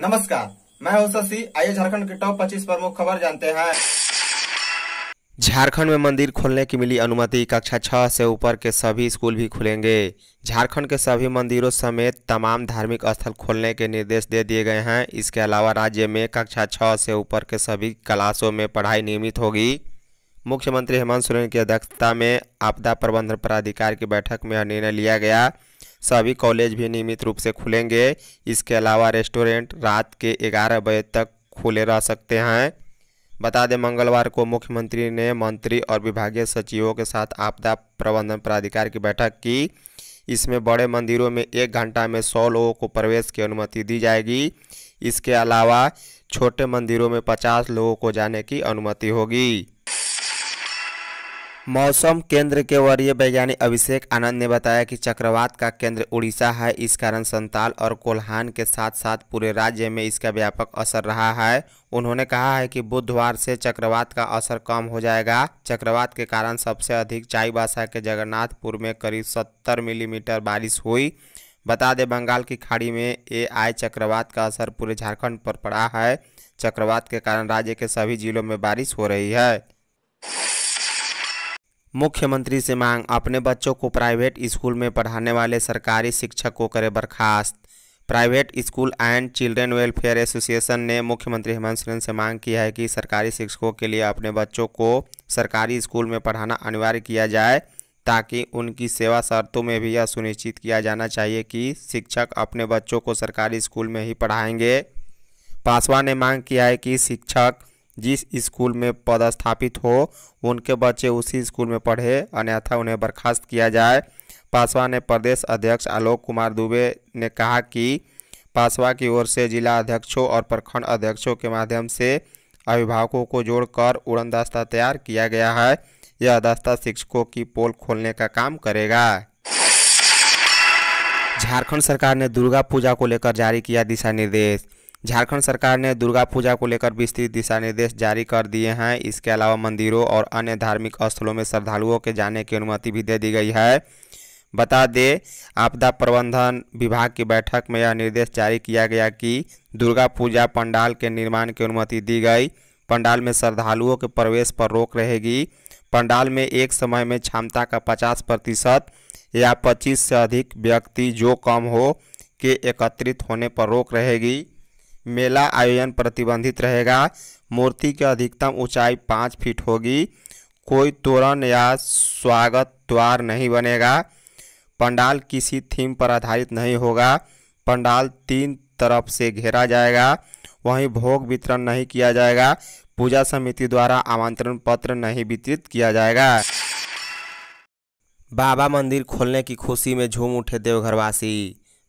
नमस्कार मैं हूं शशि आइए झारखंड के टॉप 25 प्रमुख खबर जानते हैं झारखंड में मंदिर खोलने की मिली अनुमति कक्षा छह से ऊपर के सभी स्कूल भी खुलेंगे झारखंड के सभी मंदिरों समेत तमाम धार्मिक स्थल खोलने के निर्देश दे दिए गए हैं इसके अलावा राज्य में कक्षा छह से ऊपर के सभी क्लासों में पढ़ाई नियमित होगी मुख्यमंत्री हेमंत सोरेन की अध्यक्षता में आपदा प्रबंधन प्राधिकार की बैठक में यह निर्णय लिया गया सभी कॉलेज भी नियमित रूप से खुलेंगे इसके अलावा रेस्टोरेंट रात के ग्यारह बजे तक खुले रह सकते हैं बता दें मंगलवार को मुख्यमंत्री ने मंत्री और विभागीय सचिवों के साथ आपदा प्रबंधन प्राधिकार की बैठक की इसमें बड़े मंदिरों में एक घंटा में सौ लोगों को प्रवेश की अनुमति दी जाएगी इसके अलावा छोटे मंदिरों में पचास लोगों को जाने की अनुमति होगी मौसम केंद्र के वरीय वैज्ञानिक अभिषेक आनंद ने बताया कि चक्रवात का केंद्र उड़ीसा है इस कारण संताल और कोल्हान के साथ साथ पूरे राज्य में इसका व्यापक असर रहा है उन्होंने कहा है कि बुधवार से चक्रवात का असर कम हो जाएगा चक्रवात के कारण सबसे अधिक चाईबासा के जगन्नाथपुर में करीब सत्तर मिलीमीटर बारिश हुई बता दें बंगाल की खाड़ी में ए आए चक्रवात का असर पूरे झारखंड पर पड़ा है चक्रवात के कारण राज्य के सभी जिलों में बारिश हो रही है मुख्यमंत्री से मांग अपने बच्चों को प्राइवेट स्कूल में पढ़ाने वाले सरकारी शिक्षक को करे बर्खास्त private school and children welfare association ने मुख्यमंत्री हेमंत सोरेन से मांग की है कि सरकारी शिक्षकों के लिए अपने बच्चों को सरकारी स्कूल में पढ़ाना अनिवार्य किया जाए ताकि उनकी सेवा शर्तों में भी यह सुनिश्चित किया जाना चाहिए कि शिक्षक अपने बच्चों को सरकारी स्कूल में ही पढ़ाएंगे पासवान ने मांग किया है कि शिक्षक जिस स्कूल में पदस्थापित हो उनके बच्चे उसी स्कूल में पढ़े अन्यथा उन्हें बर्खास्त किया जाए पासवा ने प्रदेश अध्यक्ष आलोक कुमार दुबे ने कहा कि पासवा की ओर से जिला अध्यक्षों और प्रखंड अध्यक्षों के माध्यम से अभिभावकों को जोड़कर उड़न दस्ता तैयार किया गया है यह दस्ता शिक्षकों की पोल खोलने का काम करेगा झारखंड सरकार ने दुर्गा पूजा को लेकर जारी किया दिशा निर्देश झारखंड सरकार ने दुर्गा पूजा को लेकर विस्तृत दिशा निर्देश जारी कर दिए हैं इसके अलावा मंदिरों और अन्य धार्मिक स्थलों में श्रद्धालुओं के जाने की अनुमति भी दे दी गई है बता दें आपदा प्रबंधन विभाग की बैठक में यह निर्देश जारी किया गया कि दुर्गा पूजा पंडाल के निर्माण की अनुमति दी गई पंडाल में श्रद्धालुओं के प्रवेश पर रोक रहेगी पंडाल में एक समय में क्षमता का पचास प्रतिशत या पच्चीस से अधिक व्यक्ति जो कम हो के एकत्रित होने पर रोक रहेगी मेला आयोजन प्रतिबंधित रहेगा मूर्ति की अधिकतम ऊंचाई पाँच फीट होगी कोई तोरण या स्वागत द्वार नहीं बनेगा पंडाल किसी थीम पर आधारित नहीं होगा पंडाल तीन तरफ से घेरा जाएगा वहीं भोग वितरण नहीं किया जाएगा पूजा समिति द्वारा आमंत्रण पत्र नहीं वितरित किया जाएगा बाबा मंदिर खोलने की खुशी में झूम उठे देवघरवासी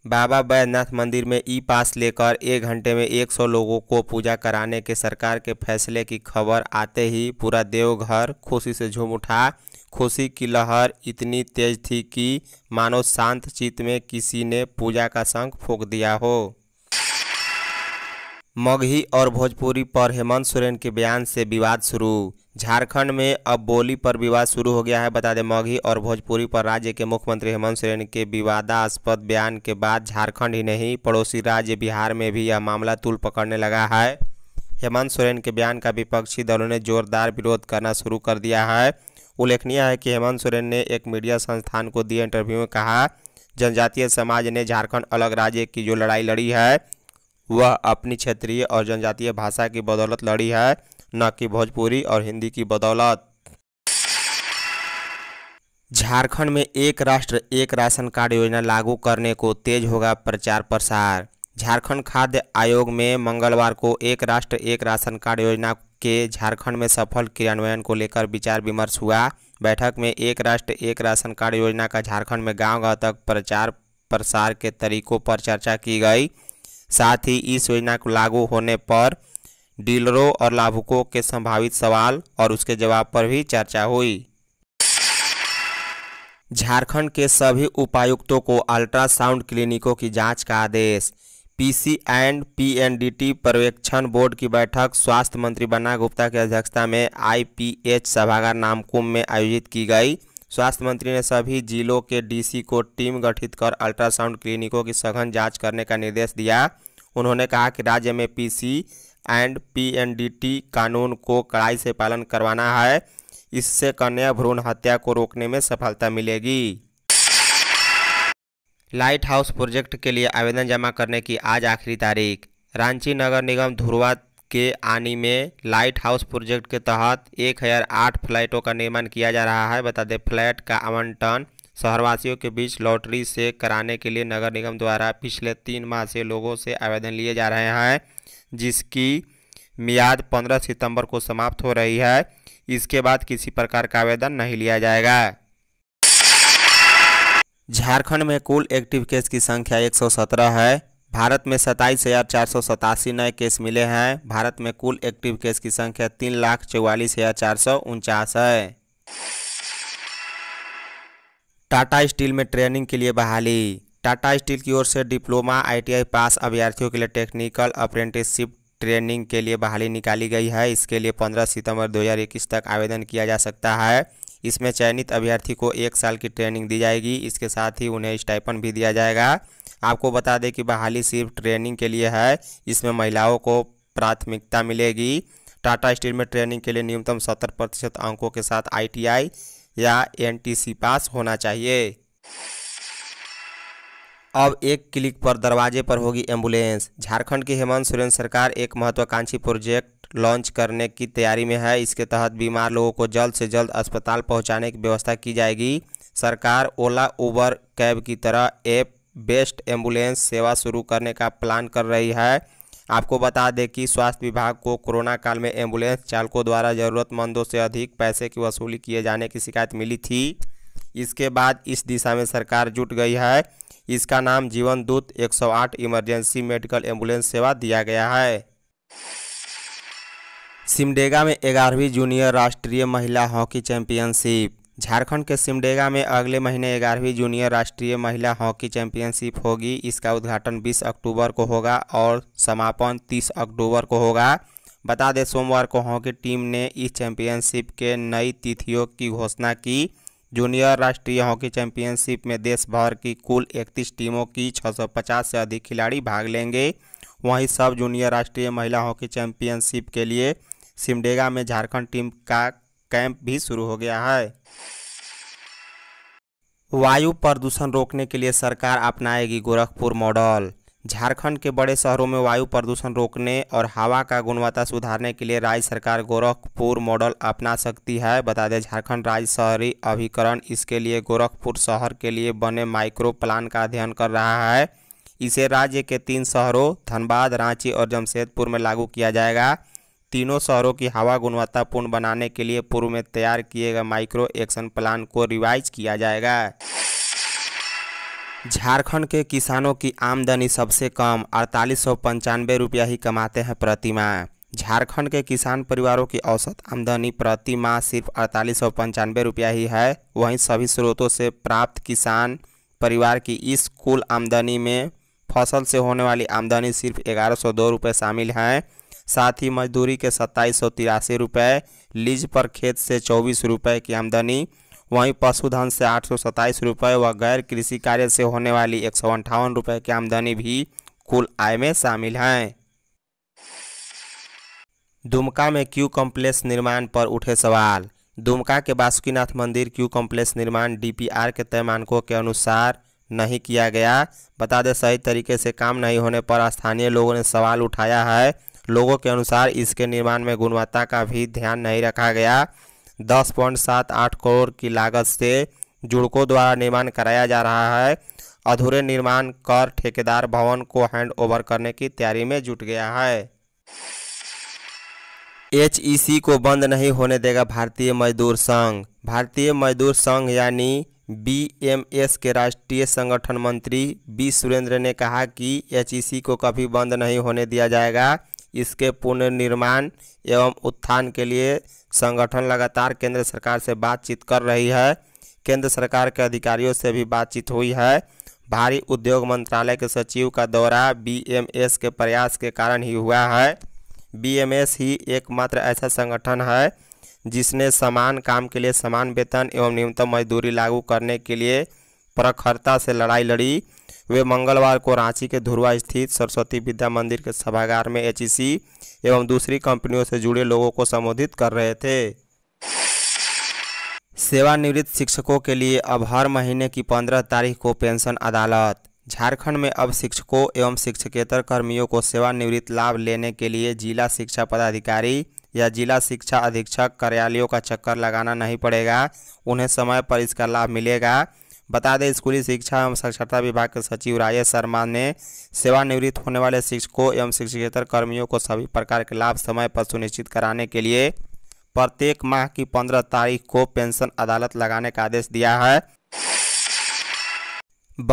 बाबा बैद्यनाथ मंदिर में ई पास लेकर एक घंटे में 100 लोगों को पूजा कराने के सरकार के फैसले की खबर आते ही पूरा देवघर खुशी से झूम उठा खुशी की लहर इतनी तेज थी कि मानो शांत चित्त में किसी ने पूजा का शंख फूक दिया हो मगही और भोजपुरी पर हेमंत सोरेन के बयान से विवाद शुरू झारखंड में अब बोली पर विवाद शुरू हो गया है बता दें मगही और भोजपुरी पर राज्य के मुख्यमंत्री हेमंत सोरेन के विवादास्पद बयान के बाद झारखंड ही नहीं पड़ोसी राज्य बिहार में भी यह मामला तुल पकड़ने लगा है हेमंत सोरेन के बयान का विपक्षी दलों ने जोरदार विरोध करना शुरू कर दिया है उल्लेखनीय है कि हेमंत सोरेन ने एक मीडिया संस्थान को दिए इंटरव्यू में कहा जनजातीय समाज ने झारखंड अलग राज्य की जो लड़ाई लड़ी है वह अपनी क्षेत्रीय और जनजातीय भाषा की बदौलत लड़ी है न कि भोजपुरी और हिंदी की बदौलत झारखंड में एक राष्ट्र एक राशन कार्ड योजना लागू करने को तेज होगा प्रचार प्रसार झारखंड खाद्य आयोग में मंगलवार को एक राष्ट्र एक राशन कार्ड योजना के झारखंड में सफल क्रियान्वयन को लेकर विचार विमर्श हुआ बैठक में एक राष्ट्र एक राशन कार्ड योजना का झारखंड में गांव गांव तक प्रचार प्रसार के तरीकों पर चर्चा की गई साथ ही इस योजना को लागू होने पर डीलरों और लाभुकों के संभावित सवाल और उसके जवाब पर भी चर्चा हुई झारखंड के सभी उपायुक्तों को अल्ट्रासाउंड क्लिनिकों की जांच का आदेश पीसी एंड पीएनडीटी पर्यवेक्षण बोर्ड की बैठक स्वास्थ्य मंत्री बन्ना गुप्ता की अध्यक्षता में आईपीएच सभागार नामकुम में आयोजित की गई स्वास्थ्य मंत्री ने सभी जिलों के डीसी को टीम गठित कर अल्ट्रासाउंड क्लिनिकों की सघन जांच करने का निर्देश दिया उन्होंने कहा कि राज्य में पीसी एंड पीएनडीटी कानून को कड़ाई से पालन करवाना है इससे कन्या भ्रूण हत्या को रोकने में सफलता मिलेगी लाइट हाउस प्रोजेक्ट के लिए आवेदन जमा करने की आज आखिरी तारीख रांची नगर निगम धुरवा के आनी में लाइट हाउस प्रोजेक्ट के तहत एक हज़ार आठ फ्लैटों का निर्माण किया जा रहा है बता दें फ्लैट का आवंटन शहरवासियों के बीच लॉटरी से कराने के लिए नगर निगम द्वारा पिछले तीन माह से लोगों से आवेदन लिए जा रहे हैं जिसकी मियाद 15 सितंबर को समाप्त हो रही है इसके बाद किसी प्रकार का आवेदन नहीं लिया जाएगा झारखंड में कुल एक्टिव केस की संख्या 117 है भारत में सताईस हज़ार चार सौ सतासी नए केस मिले हैं भारत में कुल एक्टिव केस की संख्या तीन लाख चौवालीस हज़ार चार सौ उनचास है टाटा स्टील में ट्रेनिंग के लिए बहाली टाटा स्टील की ओर से डिप्लोमा आईटीआई पास अभ्यर्थियों के लिए टेक्निकल अप्रेंटिसशिप ट्रेनिंग के लिए बहाली निकाली गई है इसके लिए 15 सितंबर 2021 तक आवेदन किया जा सकता है इसमें चयनित अभ्यर्थी को एक साल की ट्रेनिंग दी जाएगी इसके साथ ही उन्हें स्टाइपन भी दिया जाएगा आपको बता दें कि बहाली सिर्फ ट्रेनिंग के लिए है इसमें महिलाओं को प्राथमिकता मिलेगी टाटा स्टील में ट्रेनिंग के लिए न्यूनतम सत्तर प्रतिशत अंकों के साथ आई या एनटीसी पास होना चाहिए अब एक क्लिक पर दरवाजे पर होगी एम्बुलेंस झारखंड की हेमंत सोरेन सरकार एक महत्वाकांक्षी प्रोजेक्ट लॉन्च करने की तैयारी में है इसके तहत बीमार लोगों को जल्द से जल्द अस्पताल पहुंचाने की व्यवस्था की जाएगी सरकार ओला उबर कैब की तरह एप बेस्ट एम्बुलेंस सेवा शुरू करने का प्लान कर रही है आपको बता दें कि स्वास्थ्य विभाग को कोरोना काल में एम्बुलेंस चालकों द्वारा ज़रूरतमंदों से अधिक पैसे की वसूली किए जाने की शिकायत मिली थी इसके बाद इस दिशा में सरकार जुट गई है इसका नाम जीवन दूत 108 इमरजेंसी मेडिकल एम्बुलेंस सेवा दिया गया है सिमडेगा में ग्यारहवीं जूनियर राष्ट्रीय महिला हॉकी चैंपियनशिप झारखंड के सिमडेगा में अगले महीने ग्यारहवीं जूनियर राष्ट्रीय महिला हॉकी चैंपियनशिप होगी इसका उद्घाटन 20 अक्टूबर को होगा और समापन 30 अक्टूबर को होगा बता दें सोमवार को हॉकी टीम ने इस चैंपियनशिप के नई तिथियों की घोषणा की जूनियर राष्ट्रीय हॉकी चैंपियनशिप में देश भर की कुल इकतीस टीमों की छः से अधिक खिलाड़ी भाग लेंगे वहीं सब जूनियर राष्ट्रीय महिला हॉकी चैंपियनशिप के लिए सिमडेगा में झारखंड टीम का कैंप भी शुरू हो गया है वायु प्रदूषण रोकने के लिए सरकार अपनाएगी गोरखपुर मॉडल झारखंड के बड़े शहरों में वायु प्रदूषण रोकने और हवा का गुणवत्ता सुधारने के लिए राज्य सरकार गोरखपुर मॉडल अपना सकती है बता दें झारखंड राज्य शहरी अभिकरण इसके लिए गोरखपुर शहर के लिए बने माइक्रो प्लान का अध्ययन कर रहा है इसे राज्य के तीन शहरों धनबाद रांची और जमशेदपुर में लागू किया जाएगा तीनों शहरों की हवा गुणवत्तापूर्ण बनाने के लिए पूर्व में तैयार किए गए माइक्रो एक्शन प्लान को रिवाइज किया जाएगा झारखंड के किसानों की आमदनी सबसे कम अड़तालीस सौ पंचानवे रुपया ही कमाते हैं प्रति माह झारखंड के किसान परिवारों की औसत आमदनी प्रति माह सिर्फ अड़तालीस सौ पंचानवे रुपया ही है वहीं सभी स्रोतों से प्राप्त किसान परिवार की इस कुल आमदनी में फसल से होने वाली आमदनी सिर्फ ग्यारह सौ दो रुपये शामिल हैं साथ ही मजदूरी के सत्ताईस सौ तिरासी रुपये लीज पर खेत से चौबीस रुपये की आमदनी वहीं पशुधन से आठ सौ सत्ताईस रुपये व गैर कृषि कार्य से होने वाली एक सौ अंठावन रुपये की आमदनी भी कुल आय में शामिल हैं दुमका में क्यू कॉम्प्लेक्स निर्माण पर उठे सवाल दुमका के बासुकीनाथ मंदिर क्यू कॉम्प्लेक्स निर्माण डीपीआर के तय मानकों के अनुसार नहीं किया गया बता दें सही तरीके से काम नहीं होने पर स्थानीय लोगों ने सवाल उठाया है लोगों के अनुसार इसके निर्माण में गुणवत्ता का भी ध्यान नहीं रखा गया दस पॉइंट सात आठ करोड़ की लागत से जुड़को द्वारा निर्माण कराया जा रहा है अधूरे निर्माण कर ठेकेदार भवन को हैंड ओवर करने की तैयारी में जुट गया है एच को बंद नहीं होने देगा भारतीय मजदूर संघ भारतीय मजदूर संघ यानी बीएमएस के राष्ट्रीय संगठन मंत्री बी सुरेंद्र ने कहा कि एच को कभी बंद नहीं होने दिया जाएगा इसके पुनर्निर्माण एवं उत्थान के लिए संगठन लगातार केंद्र सरकार से बातचीत कर रही है केंद्र सरकार के अधिकारियों से भी बातचीत हुई है भारी उद्योग मंत्रालय के सचिव का दौरा बीएमएस के प्रयास के कारण ही हुआ है बीएमएस ही एकमात्र ऐसा संगठन है जिसने समान काम के लिए समान वेतन एवं न्यूनतम मजदूरी लागू करने के लिए प्रखरता से लड़ाई लड़ी वे मंगलवार को रांची के धुरवा स्थित सरस्वती विद्या मंदिर के सभागार में एच e एवं दूसरी कंपनियों से जुड़े लोगों को संबोधित कर रहे थे सेवानिवृत्त शिक्षकों के लिए अब हर महीने की पंद्रह तारीख को पेंशन अदालत झारखंड में अब शिक्षकों एवं शिक्षकेतर कर्मियों को सेवानिवृत्त लाभ लेने के लिए जिला शिक्षा पदाधिकारी या जिला शिक्षा अधीक्षक कार्यालयों का चक्कर लगाना नहीं पड़ेगा उन्हें समय पर इसका लाभ मिलेगा बता दें स्कूली शिक्षा एवं साक्षरता विभाग के सचिव राजेश शर्मा ने सेवानिवृत्त होने वाले शिक्षकों एवं शिक्षकेतर कर्मियों को सभी प्रकार के लाभ समय पर सुनिश्चित कराने के लिए प्रत्येक माह की पंद्रह तारीख को पेंशन अदालत लगाने का आदेश दिया है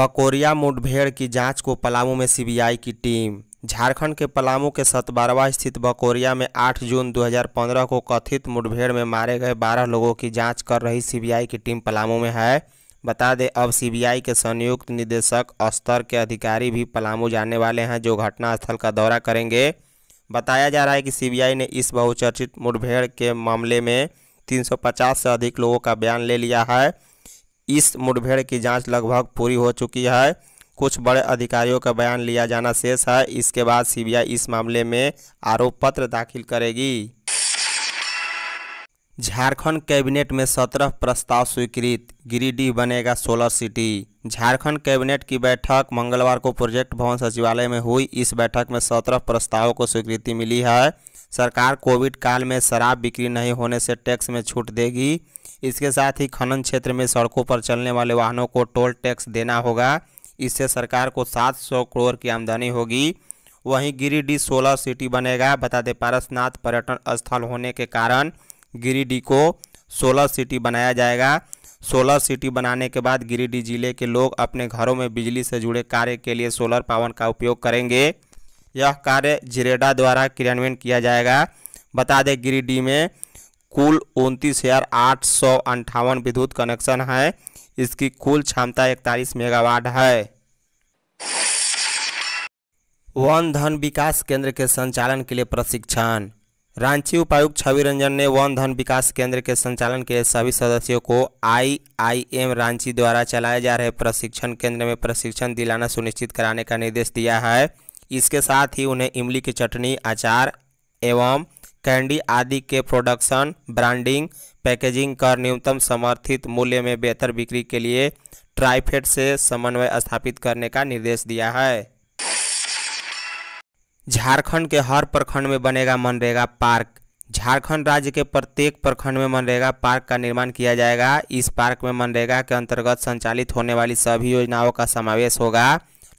बकोरिया मुठभेड़ की जांच को पलामू में सीबीआई की टीम झारखंड के पलामू के सतबारवा स्थित बकोरिया में 8 जून 2015 को कथित मुठभेड़ में मारे गए 12 लोगों की जांच कर रही सीबीआई की टीम पलामू में है बता दें अब सीबीआई के संयुक्त निदेशक स्तर के अधिकारी भी पलामू जाने वाले हैं जो घटनास्थल का दौरा करेंगे बताया जा रहा है कि सीबीआई ने इस बहुचर्चित मुठभेड़ के मामले में 350 से अधिक लोगों का बयान ले लिया है इस मुठभेड़ की जांच लगभग पूरी हो चुकी है कुछ बड़े अधिकारियों का बयान लिया जाना शेष है इसके बाद सीबीआई इस मामले में आरोप पत्र दाखिल करेगी झारखंड कैबिनेट में सत्रह प्रस्ताव स्वीकृत गिरिडीह बनेगा सोलर सिटी झारखंड कैबिनेट की बैठक मंगलवार को प्रोजेक्ट भवन सचिवालय में हुई इस बैठक में सत्रह प्रस्तावों को स्वीकृति मिली है सरकार कोविड काल में शराब बिक्री नहीं होने से टैक्स में छूट देगी इसके साथ ही खनन क्षेत्र में सड़कों पर चलने वाले वाहनों को टोल टैक्स देना होगा इससे सरकार को सात सौ करोड़ की आमदनी होगी वहीं गिरिडीह सोलर सिटी बनेगा बता दें पारसनाथ पर्यटन स्थल होने के कारण गिरिडीह को सोलर सिटी बनाया जाएगा सोलर सिटी बनाने के बाद गिरिडीह जिले के लोग अपने घरों में बिजली से जुड़े कार्य के लिए सोलर पावर का उपयोग करेंगे यह कार्य जिरेडा द्वारा क्रियान्वयन किया जाएगा बता दें गिरिडीह में कुल उनतीस हज़ार आठ सौ अंठावन विद्युत कनेक्शन है इसकी कुल क्षमता इकतालीस मेगावाट है वन धन विकास केंद्र के संचालन के लिए प्रशिक्षण रांची उपायुक्त छवि रंजन ने वन धन विकास केंद्र के संचालन के सभी सदस्यों को आईआईएम रांची द्वारा चलाए जा रहे प्रशिक्षण केंद्र में प्रशिक्षण दिलाना सुनिश्चित कराने का निर्देश दिया है इसके साथ ही उन्हें इमली की चटनी अचार एवं कैंडी आदि के प्रोडक्शन ब्रांडिंग पैकेजिंग कर न्यूनतम समर्थित मूल्य में बेहतर बिक्री के लिए ट्राइफेड से समन्वय स्थापित करने का निर्देश दिया है झारखंड के हर प्रखंड में बनेगा मनरेगा पार्क झारखंड राज्य के प्रत्येक प्रखंड में मनरेगा पार्क का निर्माण किया जाएगा इस पार्क में मनरेगा के अंतर्गत संचालित होने वाली सभी योजनाओं का समावेश होगा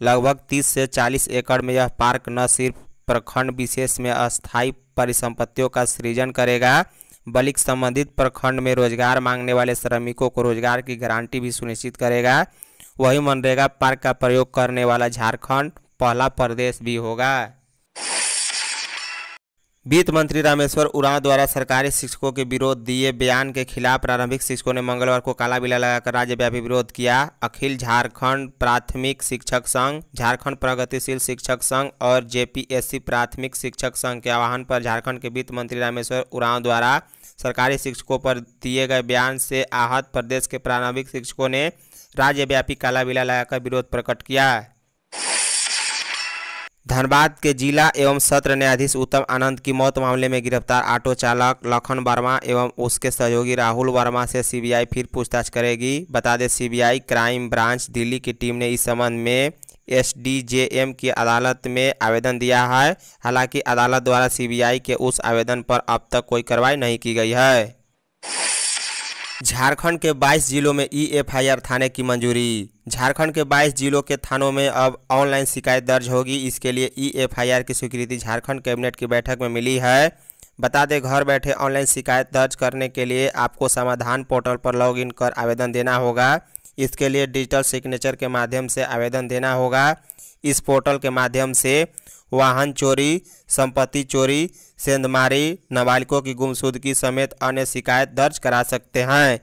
लगभग 30 से 40 एकड़ में यह पार्क न सिर्फ प्रखंड विशेष में अस्थायी परिसंपत्तियों का सृजन करेगा बल्कि संबंधित प्रखंड में रोजगार मांगने वाले श्रमिकों को रोजगार की गारंटी भी सुनिश्चित करेगा वही मनरेगा पार्क का प्रयोग करने वाला झारखंड पहला प्रदेश भी होगा वित्त मंत्री रामेश्वर उरांव द्वारा सरकारी शिक्षकों के विरोध दिए बयान के खिलाफ प्रारंभिक शिक्षकों ने मंगलवार को काला बिला लगाकर राज्यव्यापी विरोध किया अखिल झारखंड प्राथमिक शिक्षक संघ झारखंड प्रगतिशील शिक्षक संघ और जेपीएससी प्राथमिक शिक्षक संघ के आह्वान पर झारखंड के वित्त मंत्री रामेश्वर उरांव द्वारा सरकारी शिक्षकों पर दिए गए बयान से आहत प्रदेश के प्रारंभिक शिक्षकों ने राज्यव्यापी काला बिला लगाकर विरोध प्रकट किया धनबाद के जिला एवं सत्र न्यायाधीश उत्तम आनंद की मौत मामले में गिरफ्तार ऑटो चालक लखन वर्मा एवं उसके सहयोगी राहुल वर्मा से सीबीआई फिर पूछताछ करेगी बता दें सीबीआई क्राइम ब्रांच दिल्ली की टीम ने इस संबंध में एसडीजेएम की अदालत में आवेदन दिया है हालांकि अदालत द्वारा सीबीआई के उस आवेदन पर अब तक कोई कार्रवाई नहीं की गई है झारखंड के 22 जिलों में ई आर थाने की मंजूरी झारखंड के 22 जिलों के थानों में अब ऑनलाइन शिकायत दर्ज होगी इसके लिए ई आर की स्वीकृति झारखंड कैबिनेट की बैठक में मिली है बता दें घर बैठे ऑनलाइन शिकायत दर्ज करने के लिए आपको समाधान पोर्टल पर इन कर आवेदन देना होगा इसके लिए डिजिटल सिग्नेचर के माध्यम से आवेदन देना होगा इस पोर्टल के माध्यम से वाहन चोरी संपत्ति चोरी सेंधमारी नाबालिगों की गुमशुदगी समेत अन्य शिकायत दर्ज करा सकते हैं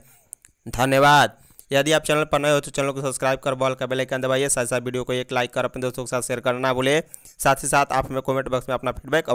धन्यवाद यदि आप चैनल पर नए हो तो चैनल को सब्सक्राइब कर बॉल का बेल आइकन दबाइए साथ साथ वीडियो को एक लाइक कर अपने दोस्तों के साथ शेयर करना भूले साथ ही साथ आप हमें कमेंट बॉक्स में अपना फीडबैक